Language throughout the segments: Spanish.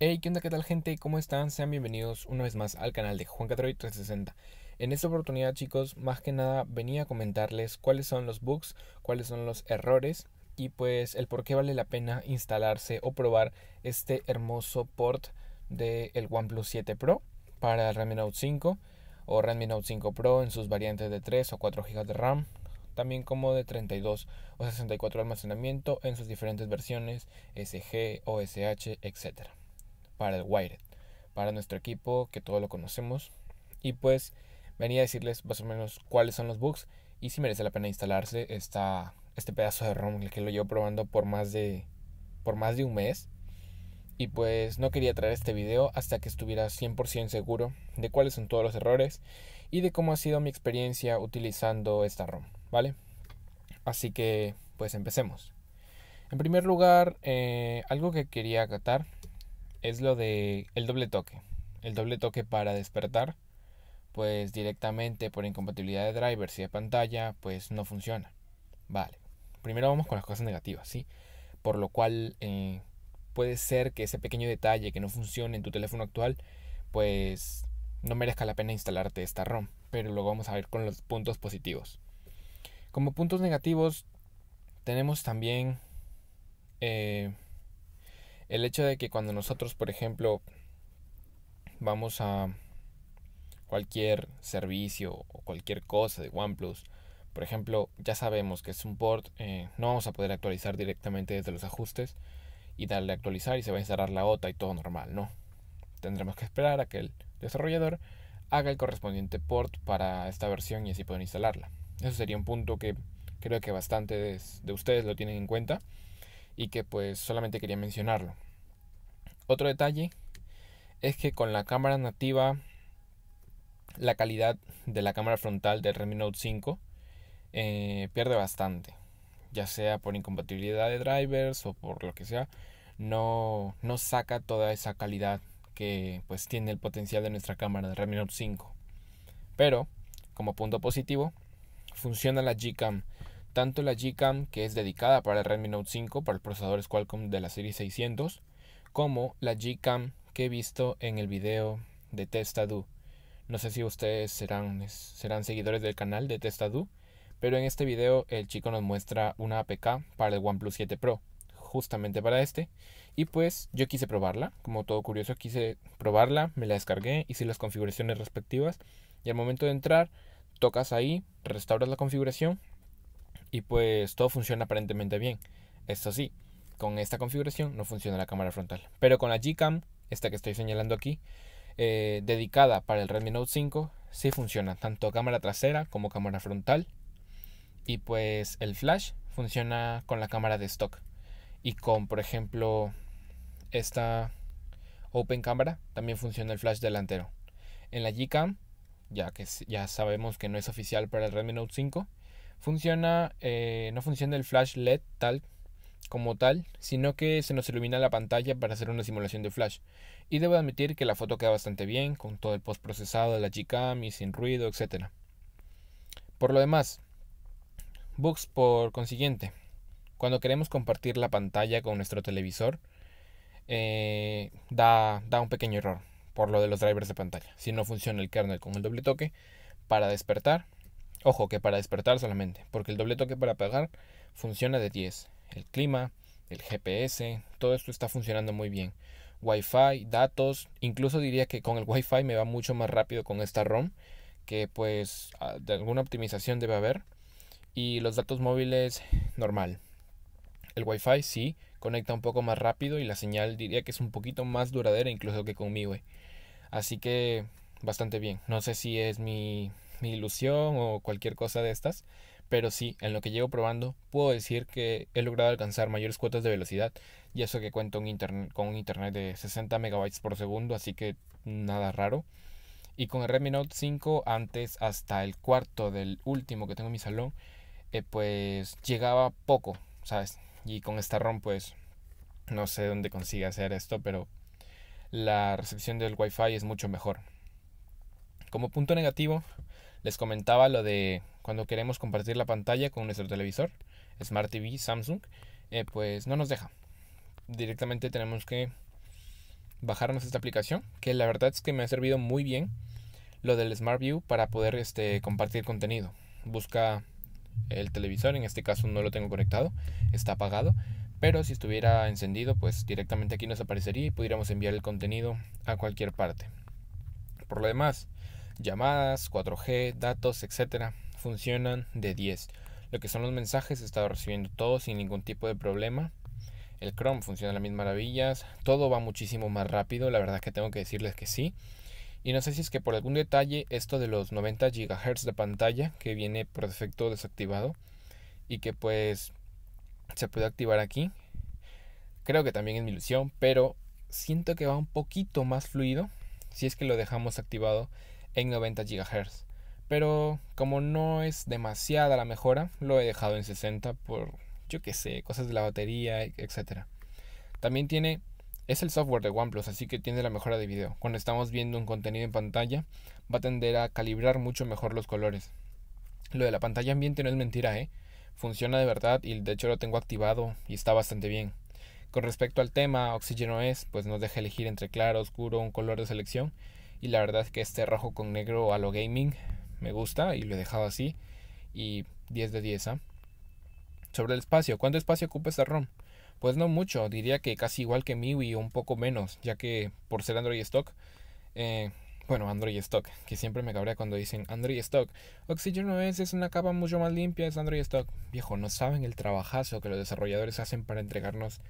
Hey, ¿qué onda? ¿Qué tal gente? ¿Cómo están? Sean bienvenidos una vez más al canal de Juan Catroy 360. En esta oportunidad chicos, más que nada venía a comentarles cuáles son los bugs, cuáles son los errores y pues el por qué vale la pena instalarse o probar este hermoso port del OnePlus 7 Pro para el Redmi Note 5 o Redmi Note 5 Pro en sus variantes de 3 o 4 GB de RAM, también como de 32 o 64 de almacenamiento en sus diferentes versiones, SG, OSH, etcétera para el Wired, para nuestro equipo que todo lo conocemos. Y pues venía a decirles más o menos cuáles son los bugs y si merece la pena instalarse esta, este pedazo de ROM que lo llevo probando por más de, por más de un mes. Y pues no quería traer este video hasta que estuviera 100% seguro de cuáles son todos los errores y de cómo ha sido mi experiencia utilizando esta ROM, ¿vale? Así que pues empecemos. En primer lugar, eh, algo que quería acatar es lo de el doble toque. El doble toque para despertar, pues directamente por incompatibilidad de drivers y de pantalla, pues no funciona. Vale. Primero vamos con las cosas negativas, ¿sí? Por lo cual eh, puede ser que ese pequeño detalle que no funcione en tu teléfono actual, pues no merezca la pena instalarte esta ROM. Pero luego vamos a ver con los puntos positivos. Como puntos negativos, tenemos también eh, el hecho de que cuando nosotros, por ejemplo, vamos a cualquier servicio o cualquier cosa de OnePlus, por ejemplo, ya sabemos que es un port, eh, no vamos a poder actualizar directamente desde los ajustes y darle a actualizar y se va a instalar la OTA y todo normal, no. Tendremos que esperar a que el desarrollador haga el correspondiente port para esta versión y así pueden instalarla. Eso sería un punto que creo que bastantes de ustedes lo tienen en cuenta y que pues solamente quería mencionarlo. Otro detalle es que con la cámara nativa, la calidad de la cámara frontal del Redmi Note 5 eh, pierde bastante, ya sea por incompatibilidad de drivers o por lo que sea, no, no saca toda esa calidad que pues tiene el potencial de nuestra cámara de Redmi Note 5. Pero, como punto positivo, funciona la Gcam. Tanto la Gcam que es dedicada para el Redmi Note 5, para el procesador Qualcomm de la serie 600, como la Gcam que he visto en el video de Testadu. No sé si ustedes serán, serán seguidores del canal de Testadu, pero en este video el chico nos muestra una APK para el OnePlus 7 Pro, justamente para este. Y pues yo quise probarla, como todo curioso quise probarla, me la descargué, hice las configuraciones respectivas y al momento de entrar tocas ahí, restauras la configuración y pues todo funciona aparentemente bien. Esto sí, con esta configuración no funciona la cámara frontal. Pero con la Gcam, esta que estoy señalando aquí, eh, dedicada para el Redmi Note 5, sí funciona tanto cámara trasera como cámara frontal. Y pues el flash funciona con la cámara de stock. Y con, por ejemplo, esta Open Camera también funciona el flash delantero. En la Gcam, ya que ya sabemos que no es oficial para el Redmi Note 5, funciona, eh, no funciona el flash LED tal como tal, sino que se nos ilumina la pantalla para hacer una simulación de flash. Y debo admitir que la foto queda bastante bien, con todo el post procesado de la Gcam y sin ruido, etc. Por lo demás, bugs por consiguiente. Cuando queremos compartir la pantalla con nuestro televisor, eh, da, da un pequeño error por lo de los drivers de pantalla. Si no funciona el kernel con el doble toque, para despertar, ojo que para despertar solamente, porque el doble toque para apagar funciona de 10 el clima, el GPS, todo esto está funcionando muy bien. Wi-Fi, datos, incluso diría que con el Wi-Fi me va mucho más rápido con esta ROM, que pues ah, de alguna optimización debe haber. Y los datos móviles, normal. El Wi-Fi sí, conecta un poco más rápido y la señal diría que es un poquito más duradera incluso que con Así que bastante bien. No sé si es mi, mi ilusión o cualquier cosa de estas, pero sí, en lo que llevo probando, puedo decir que he logrado alcanzar mayores cuotas de velocidad. Y eso que cuento un internet, con un internet de 60 megabytes por segundo, así que nada raro. Y con el Redmi Note 5, antes hasta el cuarto del último que tengo en mi salón, eh, pues llegaba poco, ¿sabes? Y con esta ROM, pues no sé dónde consigue hacer esto, pero la recepción del Wi-Fi es mucho mejor. Como punto negativo, les comentaba lo de cuando queremos compartir la pantalla con nuestro televisor, Smart TV, Samsung, eh, pues no nos deja. Directamente tenemos que bajarnos esta aplicación, que la verdad es que me ha servido muy bien lo del Smart View para poder este, compartir contenido. Busca el televisor, en este caso no lo tengo conectado, está apagado, pero si estuviera encendido, pues directamente aquí nos aparecería y pudiéramos enviar el contenido a cualquier parte. Por lo demás, llamadas, 4G, datos, etcétera, funcionan de 10. Lo que son los mensajes he estado recibiendo todo sin ningún tipo de problema. El Chrome funciona a las mismas maravillas. Todo va muchísimo más rápido. La verdad que tengo que decirles que sí. Y no sé si es que por algún detalle esto de los 90 GHz de pantalla que viene por defecto desactivado y que pues se puede activar aquí. Creo que también es mi ilusión, pero siento que va un poquito más fluido si es que lo dejamos activado en 90 GHz. Pero como no es demasiada la mejora, lo he dejado en 60 por, yo qué sé, cosas de la batería, etc. También tiene, es el software de OnePlus, así que tiene la mejora de video. Cuando estamos viendo un contenido en pantalla, va a tender a calibrar mucho mejor los colores. Lo de la pantalla ambiente no es mentira, ¿eh? Funciona de verdad y de hecho lo tengo activado y está bastante bien. Con respecto al tema, Oxygen OS, pues nos deja elegir entre claro, oscuro, un color de selección. Y la verdad es que este rojo con negro a lo gaming me gusta y lo he dejado así. Y 10 de 10. a ¿ah? Sobre el espacio, ¿cuánto espacio ocupa esta ROM? Pues no mucho, diría que casi igual que MIUI o un poco menos, ya que por ser Android Stock, eh, bueno, Android Stock, que siempre me cabrea cuando dicen Android Stock. Oxygen OS es una capa mucho más limpia, es Android Stock. Viejo, no saben el trabajazo que los desarrolladores hacen para entregarnos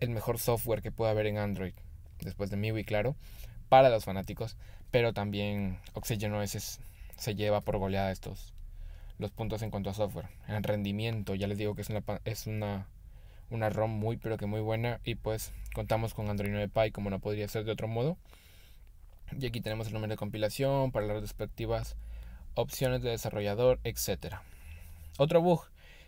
el mejor software que pueda haber en Android, después de MIUI, claro, para los fanáticos, pero también Oxygen OS es se lleva por goleada estos los puntos en cuanto a software. en rendimiento, ya les digo que es una, es una, una ROM muy pero que muy buena y pues contamos con Android 9 Pie como no podría ser de otro modo. Y aquí tenemos el número de compilación para las respectivas opciones de desarrollador, etc. Otro bug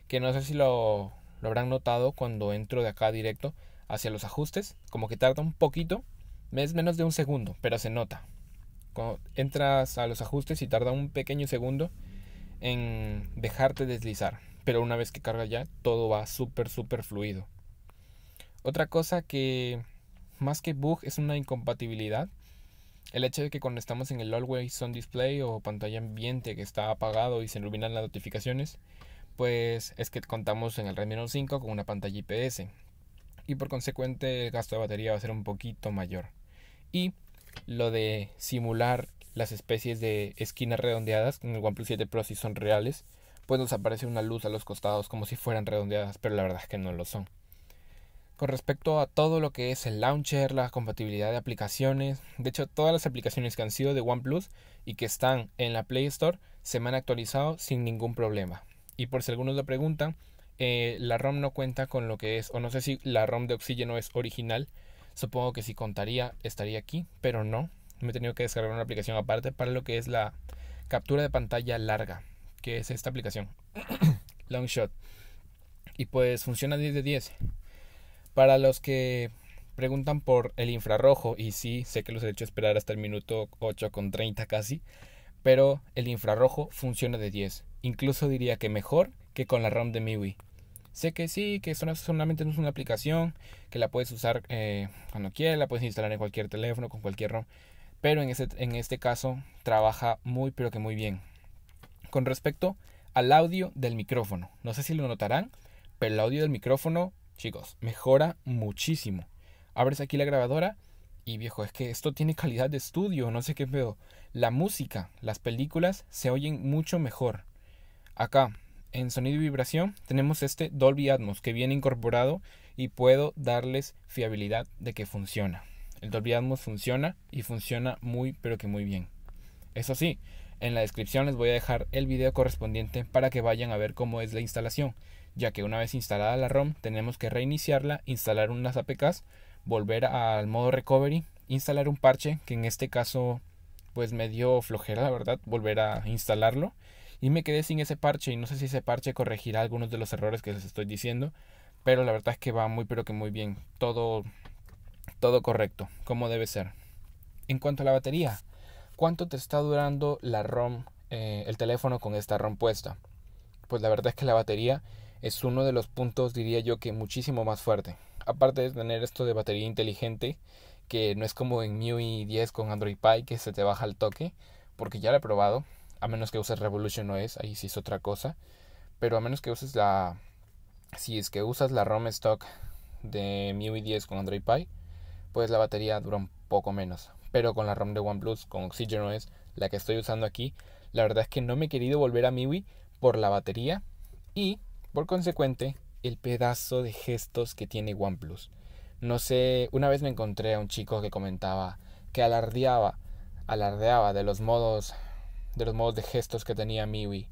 que no sé si lo, lo habrán notado cuando entro de acá directo hacia los ajustes, como que tarda un poquito, es menos de un segundo, pero se nota entras a los ajustes y tarda un pequeño segundo en dejarte deslizar. Pero una vez que carga ya, todo va súper, súper fluido. Otra cosa que más que bug es una incompatibilidad. El hecho de que cuando estamos en el Always On Display o pantalla ambiente que está apagado y se iluminan las notificaciones, pues es que contamos en el Redmi Note 5 con una pantalla IPS. Y por consecuente el gasto de batería va a ser un poquito mayor. Y lo de simular las especies de esquinas redondeadas, en el OnePlus 7 Pro si son reales, pues nos aparece una luz a los costados como si fueran redondeadas, pero la verdad es que no lo son. Con respecto a todo lo que es el launcher, la compatibilidad de aplicaciones, de hecho todas las aplicaciones que han sido de OnePlus y que están en la Play Store se me han actualizado sin ningún problema. Y por si algunos lo preguntan, eh, la ROM no cuenta con lo que es, o no sé si la ROM de oxígeno es original, Supongo que si contaría estaría aquí, pero no. Me he tenido que descargar una aplicación aparte para lo que es la captura de pantalla larga, que es esta aplicación, Longshot. Y pues funciona 10 de 10. Para los que preguntan por el infrarrojo, y sí, sé que los he hecho esperar hasta el minuto 8 con 30 casi, pero el infrarrojo funciona de 10. Incluso diría que mejor que con la ROM de MIUI. Sé que sí, que solamente no es una aplicación, que la puedes usar eh, cuando quieras, la puedes instalar en cualquier teléfono, con cualquier ROM, pero en ese en este caso trabaja muy, pero que muy bien. Con respecto al audio del micrófono, no sé si lo notarán, pero el audio del micrófono, chicos, mejora muchísimo. Abres aquí la grabadora y viejo, es que esto tiene calidad de estudio, no sé qué veo. La música, las películas se oyen mucho mejor. Acá, en sonido y vibración tenemos este Dolby Atmos que viene incorporado y puedo darles fiabilidad de que funciona. El Dolby Atmos funciona y funciona muy pero que muy bien. Eso sí, en la descripción les voy a dejar el video correspondiente para que vayan a ver cómo es la instalación, ya que una vez instalada la ROM tenemos que reiniciarla, instalar unas APKs, volver al modo recovery, instalar un parche que en este caso pues me dio flojera, la verdad, volver a instalarlo y me quedé sin ese parche y no sé si ese parche corregirá algunos de los errores que les estoy diciendo. Pero la verdad es que va muy pero que muy bien. Todo, todo correcto, como debe ser. En cuanto a la batería, ¿cuánto te está durando la ROM, eh, el teléfono con esta ROM puesta? Pues la verdad es que la batería es uno de los puntos, diría yo, que muchísimo más fuerte. Aparte de tener esto de batería inteligente, que no es como en MIUI 10 con Android Pie, que se te baja el toque, porque ya lo he probado, a menos que uses Revolution OS, ahí sí es otra cosa. Pero a menos que uses la. Si es que usas la ROM stock de MIUI 10 con Android Pie, pues la batería dura un poco menos. Pero con la ROM de OnePlus, con Oxygen OS, la que estoy usando aquí, la verdad es que no me he querido volver a MIUI por la batería y, por consecuente, el pedazo de gestos que tiene OnePlus. No sé, una vez me encontré a un chico que comentaba que alardeaba, alardeaba de los modos de los modos de gestos que tenía Miwi.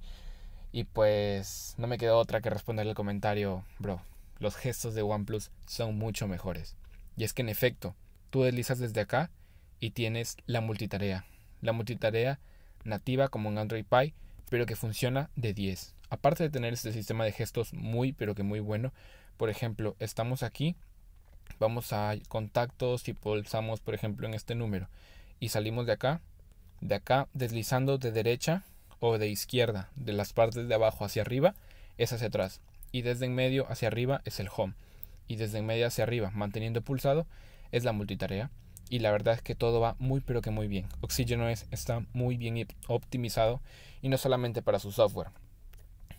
Y pues no me quedó otra que responderle el comentario, bro, los gestos de OnePlus son mucho mejores. Y es que en efecto, tú deslizas desde acá y tienes la multitarea. La multitarea nativa como en Android Pie, pero que funciona de 10. Aparte de tener este sistema de gestos muy, pero que muy bueno, por ejemplo, estamos aquí, vamos a contactos y pulsamos, por ejemplo, en este número y salimos de acá de acá deslizando de derecha o de izquierda, de las partes de abajo hacia arriba es hacia atrás y desde en medio hacia arriba es el home y desde en medio hacia arriba manteniendo pulsado es la multitarea y la verdad es que todo va muy pero que muy bien. Oxygen está muy bien optimizado y no solamente para su software.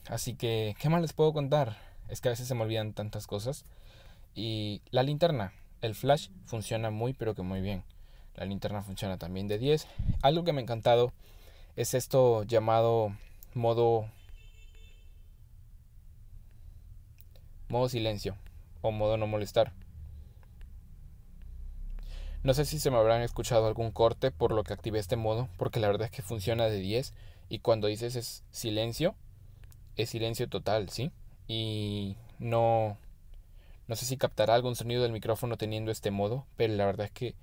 Así que, ¿qué más les puedo contar? Es que a veces se me olvidan tantas cosas. Y la linterna, el flash funciona muy pero que muy bien. La linterna funciona también de 10. Algo que me ha encantado es esto llamado modo modo silencio o modo no molestar. No sé si se me habrán escuchado algún corte por lo que activé este modo, porque la verdad es que funciona de 10 y cuando dices es silencio, es silencio total, ¿sí? Y no no sé si captará algún sonido del micrófono teniendo este modo, pero la verdad es que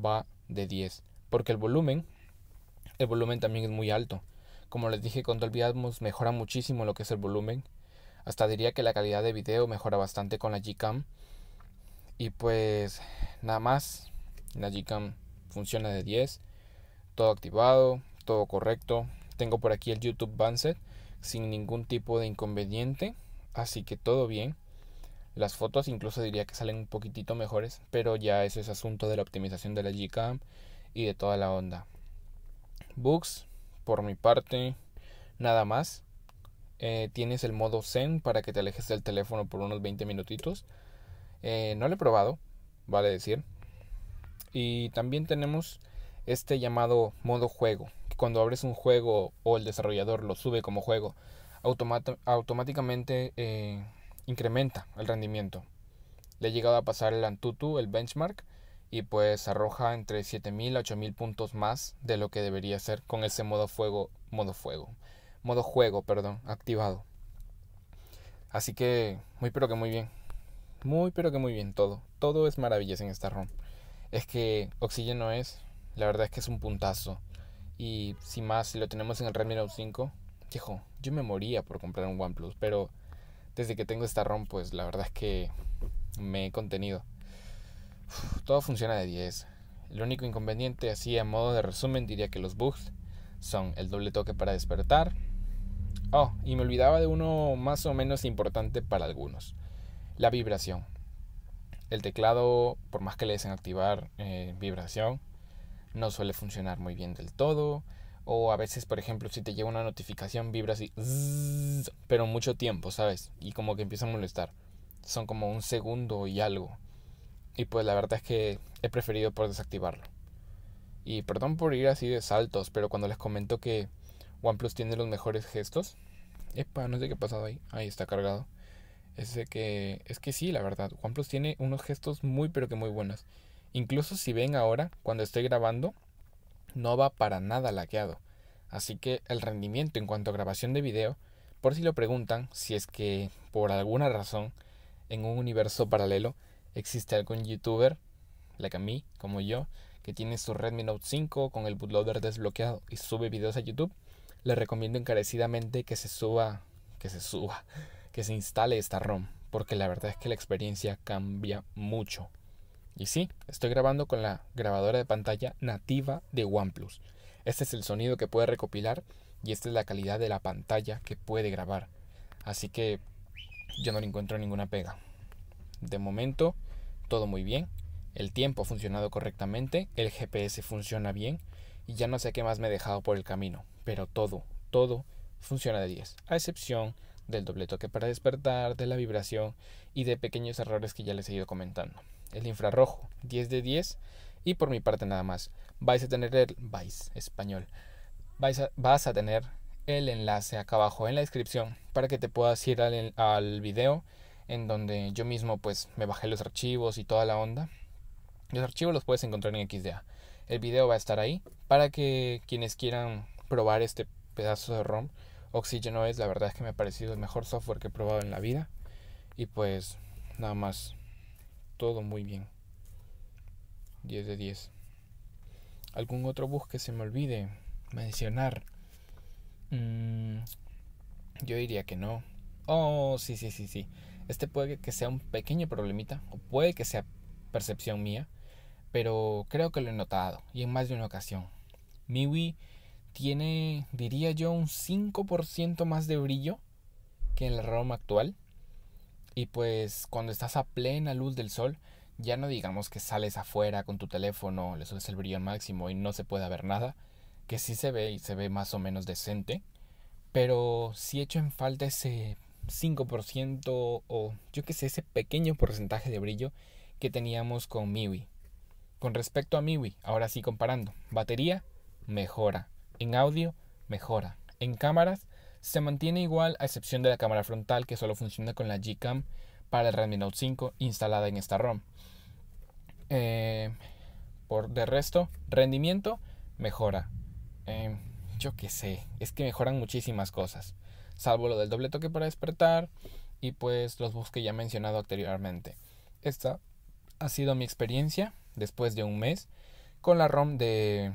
va de 10, porque el volumen, el volumen también es muy alto. Como les dije, con Dolby mejora muchísimo lo que es el volumen. Hasta diría que la calidad de video mejora bastante con la Gcam. Y pues nada más, la Gcam funciona de 10, todo activado, todo correcto. Tengo por aquí el YouTube Bandset sin ningún tipo de inconveniente, así que todo bien. Las fotos incluso diría que salen un poquitito mejores, pero ya eso es asunto de la optimización de la Gcam y de toda la onda. Books, por mi parte, nada más. Eh, tienes el modo Zen para que te alejes del teléfono por unos 20 minutitos. Eh, no lo he probado, vale decir. Y también tenemos este llamado modo juego. cuando abres un juego o el desarrollador lo sube como juego, automáticamente eh, incrementa el rendimiento. Le he llegado a pasar el Antutu, el benchmark, y pues arroja entre 7000 a 8000 puntos más de lo que debería ser con ese modo fuego, modo fuego, modo juego, perdón, activado. Así que muy pero que muy bien. Muy pero que muy bien todo. Todo es maravilloso en esta ROM. Es que oxígeno es, la verdad es que es un puntazo. Y sin más, si lo tenemos en el Redmi Note 5, hijo, yo me moría por comprar un OnePlus, pero desde que tengo esta ROM, pues la verdad es que me he contenido. todo funciona de 10. El único inconveniente, así a modo de resumen, diría que los bugs son el doble toque para despertar. Oh, y me olvidaba de uno más o menos importante para algunos. La vibración. El teclado, por más que le des activar eh, vibración, no suele funcionar muy bien del todo. O a veces, por ejemplo, si te llega una notificación, vibra así, pero mucho tiempo, ¿sabes? Y como que empieza a molestar. Son como un segundo y algo. Y pues la verdad es que he preferido por desactivarlo. Y perdón por ir así de saltos, pero cuando les comento que OnePlus tiene los mejores gestos. Epa, no sé qué ha pasado ahí. Ahí está cargado. Es que, es que sí, la verdad. OnePlus tiene unos gestos muy, pero que muy buenos. Incluso si ven ahora, cuando estoy grabando, no va para nada laqueado, así que el rendimiento en cuanto a grabación de video, por si lo preguntan, si es que por alguna razón en un universo paralelo existe algún youtuber, like a mí, como yo, que tiene su Redmi Note 5 con el bootloader desbloqueado y sube videos a YouTube, le recomiendo encarecidamente que se suba, que se suba, que se instale esta ROM, porque la verdad es que la experiencia cambia mucho. Y sí, estoy grabando con la grabadora de pantalla nativa de OnePlus. Este es el sonido que puede recopilar y esta es la calidad de la pantalla que puede grabar. Así que yo no le encuentro ninguna pega. De momento, todo muy bien. El tiempo ha funcionado correctamente, el GPS funciona bien y ya no sé qué más me he dejado por el camino. Pero todo, todo funciona de 10, a excepción del doble toque para despertar, de la vibración y de pequeños errores que ya les he ido comentando el infrarrojo, 10 de 10. Y por mi parte nada más, vais a tener el, vais, español, vais a, vas a tener el enlace acá abajo en la descripción para que te puedas ir al, al video en donde yo mismo pues me bajé los archivos y toda la onda. Los archivos los puedes encontrar en XDA. El video va a estar ahí para que quienes quieran probar este pedazo de ROM, OxygenOS... la verdad es que me ha parecido el mejor software que he probado en la vida. Y pues nada más todo muy bien. 10 de 10. ¿Algún otro bus que se me olvide mencionar? Mm, yo diría que no. Oh, sí, sí, sí, sí. Este puede que sea un pequeño problemita, o puede que sea percepción mía, pero creo que lo he notado, y en más de una ocasión. Miwi tiene, diría yo, un 5% más de brillo que en la actual. Y pues cuando estás a plena luz del sol, ya no digamos que sales afuera con tu teléfono, le subes el brillo máximo y no se puede ver nada, que sí se ve y se ve más o menos decente, pero si echo en falta ese 5% o yo qué sé, ese pequeño porcentaje de brillo que teníamos con Miwi Con respecto a Miwi ahora sí comparando, batería mejora, en audio mejora, en cámaras se mantiene igual a excepción de la cámara frontal que solo funciona con la Gcam para el Redmi Note 5 instalada en esta ROM. Eh, por de resto, rendimiento mejora. Eh, yo qué sé, es que mejoran muchísimas cosas, salvo lo del doble toque para despertar y pues los bugs que ya he mencionado anteriormente. Esta ha sido mi experiencia después de un mes con la ROM de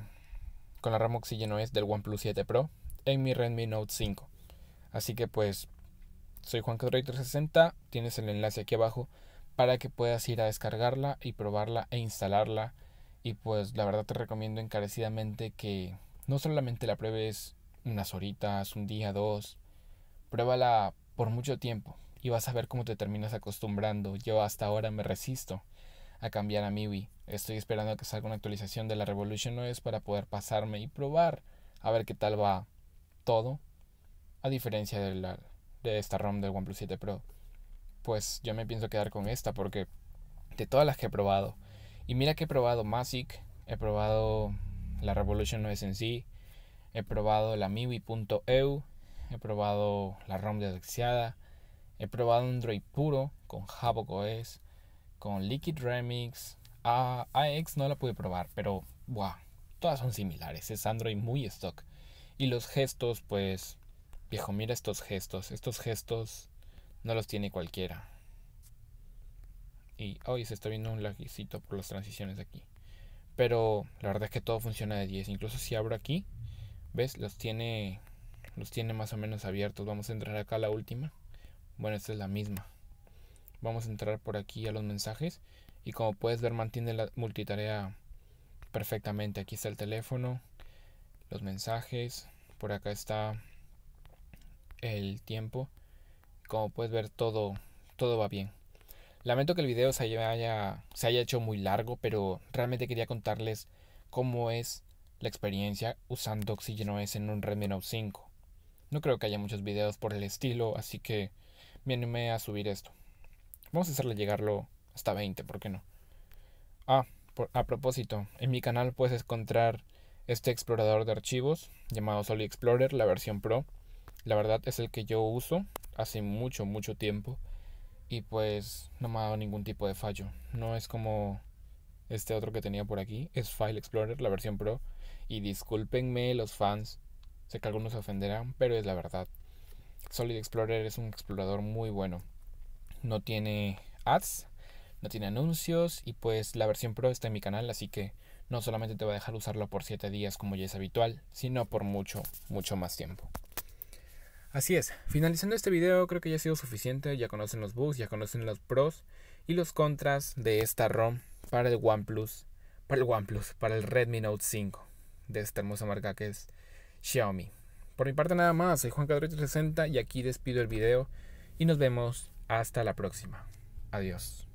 con la ROM Oxygen OS del OnePlus 7 Pro en mi Redmi Note 5. Así que pues soy Juan 360 tienes el enlace aquí abajo para que puedas ir a descargarla y probarla e instalarla. Y pues la verdad te recomiendo encarecidamente que no solamente la pruebes unas horitas, un día, dos, pruébala por mucho tiempo y vas a ver cómo te terminas acostumbrando. Yo hasta ahora me resisto a cambiar a MIUI. Estoy esperando que salga una actualización de la Revolution OS para poder pasarme y probar a ver qué tal va todo a diferencia de, la, de esta ROM del OnePlus 7 Pro. Pues yo me pienso quedar con esta porque de todas las que he probado, y mira que he probado Masic, he probado la Revolution 9 en sí, he probado la MIUI.eu, he probado la ROM de Dexiada, he probado Android puro con Havoc OS, con Liquid Remix, a AX no la pude probar, pero buah. todas son similares, es Android muy stock. Y los gestos, pues Viejo, mira estos gestos. Estos gestos no los tiene cualquiera. Y hoy se está viendo un laguicito por las transiciones de aquí. Pero la verdad es que todo funciona de 10. Incluso si abro aquí, ¿ves? Los tiene, los tiene más o menos abiertos. Vamos a entrar acá a la última. Bueno, esta es la misma. Vamos a entrar por aquí a los mensajes. Y como puedes ver, mantiene la multitarea perfectamente. Aquí está el teléfono, los mensajes. Por acá está el tiempo. Como puedes ver, todo, todo va bien. Lamento que el video se haya, se haya hecho muy largo, pero realmente quería contarles cómo es la experiencia usando oxígeno S en un Redmi Note 5. No creo que haya muchos videos por el estilo, así que me a subir esto. Vamos a hacerle llegarlo hasta 20, ¿por qué no? Ah, a propósito, en mi canal puedes encontrar este explorador de archivos llamado Solid Explorer, la versión Pro. La verdad es el que yo uso hace mucho, mucho tiempo. Y pues no me ha dado ningún tipo de fallo. No es como este otro que tenía por aquí. Es File Explorer, la versión Pro. Y discúlpenme los fans. Sé que algunos se ofenderán, pero es la verdad. Solid Explorer es un explorador muy bueno. No tiene ads, no tiene anuncios y pues la versión Pro está en mi canal, así que no solamente te voy a dejar usarlo por 7 días como ya es habitual, sino por mucho, mucho más tiempo. Así es, finalizando este video creo que ya ha sido suficiente, ya conocen los bugs, ya conocen los pros y los contras de esta ROM para el OnePlus, para el OnePlus, para el Redmi Note 5 de esta hermosa marca que es Xiaomi. Por mi parte nada más, soy Juan Cadre 60 y aquí despido el video y nos vemos hasta la próxima. Adiós.